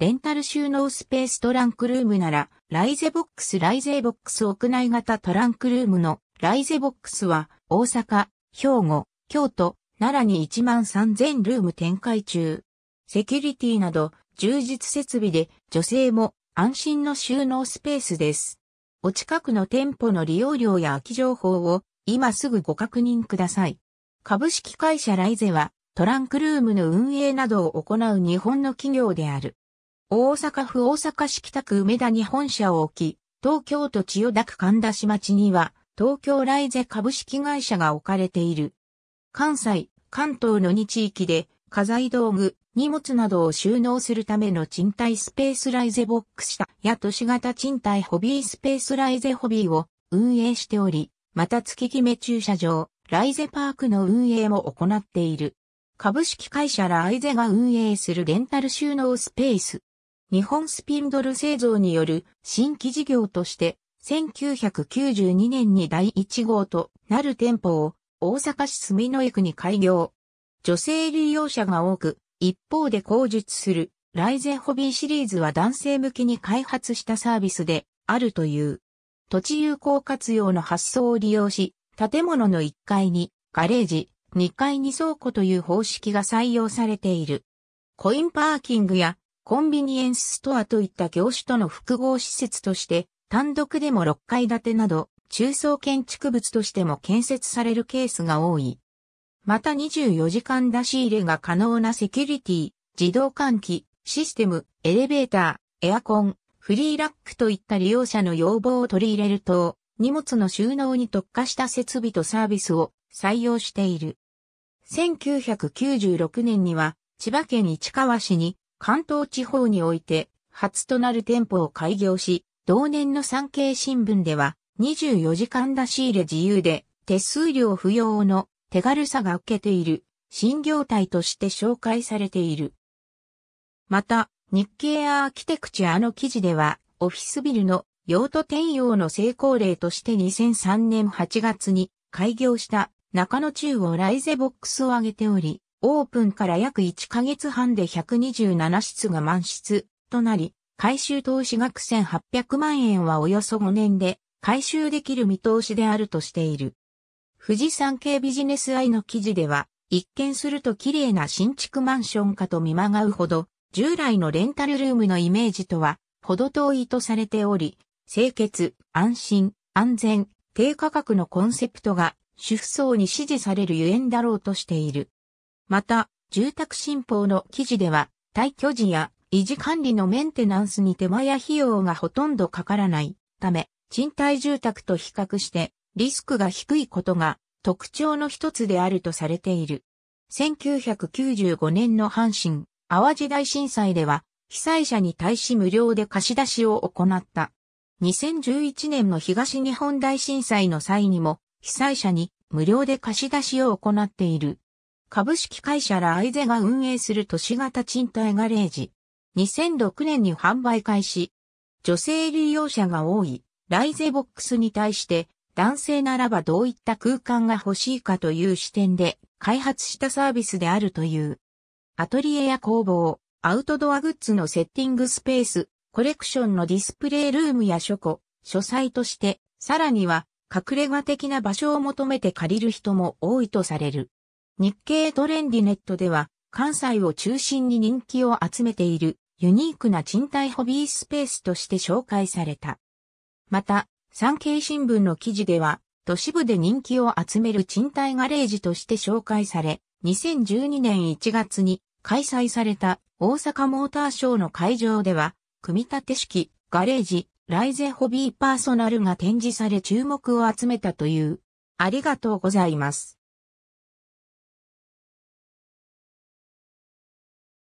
レンタル収納スペーストランクルームなら、ライゼボックスライゼボックス屋内型トランクルームのライゼボックスは、大阪、兵庫、京都、奈良に1万3000ルーム展開中。セキュリティなど、充実設備で、女性も安心の収納スペースです。お近くの店舗の利用料や空き情報を、今すぐご確認ください。株式会社ライゼは、トランクルームの運営などを行う日本の企業である。大阪府大阪市北区梅田に本社を置き、東京都千代田区神田市町には、東京ライゼ株式会社が置かれている。関西、関東の2地域で、家財道具、荷物などを収納するための賃貸スペースライゼボックスや都市型賃貸ホビースペースライゼホビーを運営しており、また月決め駐車場、ライゼパークの運営も行っている。株式会社ライゼが運営するレンタル収納スペース、日本スピンドル製造による新規事業として、1992年に第1号となる店舗を大阪市住之江区に開業。女性利用者が多く、一方で口述するライゼンホビーシリーズは男性向きに開発したサービスであるという。土地有効活用の発想を利用し、建物の1階にガレージ、2階に倉庫という方式が採用されている。コインパーキングやコンビニエンスストアといった業種との複合施設として、単独でも6階建てなど、中層建築物としても建設されるケースが多い。また24時間出し入れが可能なセキュリティ、自動換気、システム、エレベーター、エアコン、フリーラックといった利用者の要望を取り入れると、荷物の収納に特化した設備とサービスを採用している。1996年には、千葉県市川市に関東地方において初となる店舗を開業し、同年の産経新聞では24時間出し入れ自由で手数料不要の手軽さが受けている新業態として紹介されている。また、日経アーキテクチャの記事では、オフィスビルの用途転用の成功例として2003年8月に開業した中野中央ライゼボックスを挙げており、オープンから約1ヶ月半で127室が満室となり、回収投資額1800万円はおよそ5年で回収できる見通しであるとしている。富士山系ビジネス愛の記事では、一見すると綺麗な新築マンションかと見まがうほど、従来のレンタルルームのイメージとは、ほど遠いとされており、清潔、安心、安全、低価格のコンセプトが、主婦層に支持されるゆえんだろうとしている。また、住宅新報の記事では、退去時や維持管理のメンテナンスに手間や費用がほとんどかからないため、賃貸住宅と比較してリスクが低いことが特徴の一つであるとされている。1995年の阪神・淡路大震災では、被災者に対し無料で貸し出しを行った。2011年の東日本大震災の際にも、被災者に無料で貸し出しを行っている。株式会社ライゼが運営する都市型賃貸ガレージ。2006年に販売開始。女性利用者が多いライゼボックスに対して男性ならばどういった空間が欲しいかという視点で開発したサービスであるという。アトリエや工房、アウトドアグッズのセッティングスペース、コレクションのディスプレイルームや書庫、書斎として、さらには隠れ家的な場所を求めて借りる人も多いとされる。日経トレンディネットでは、関西を中心に人気を集めているユニークな賃貸ホビースペースとして紹介された。また、産経新聞の記事では、都市部で人気を集める賃貸ガレージとして紹介され、2012年1月に開催された大阪モーターショーの会場では、組み立て式、ガレージ、ライゼホビーパーソナルが展示され注目を集めたという。ありがとうございます。